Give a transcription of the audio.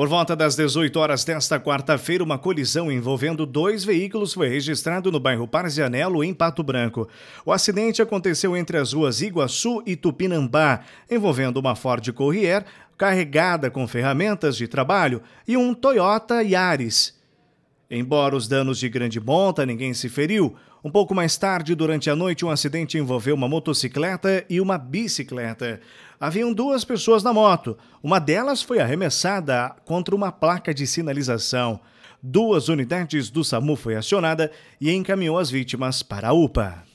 Por volta das 18 horas desta quarta-feira, uma colisão envolvendo dois veículos foi registrado no bairro Parzianelo, em Pato Branco. O acidente aconteceu entre as ruas Iguaçu e Tupinambá, envolvendo uma Ford Courier carregada com ferramentas de trabalho e um Toyota Yaris. Embora os danos de grande monta, ninguém se feriu. Um pouco mais tarde, durante a noite, um acidente envolveu uma motocicleta e uma bicicleta. Haviam duas pessoas na moto. Uma delas foi arremessada contra uma placa de sinalização. Duas unidades do SAMU foi acionada e encaminhou as vítimas para a UPA.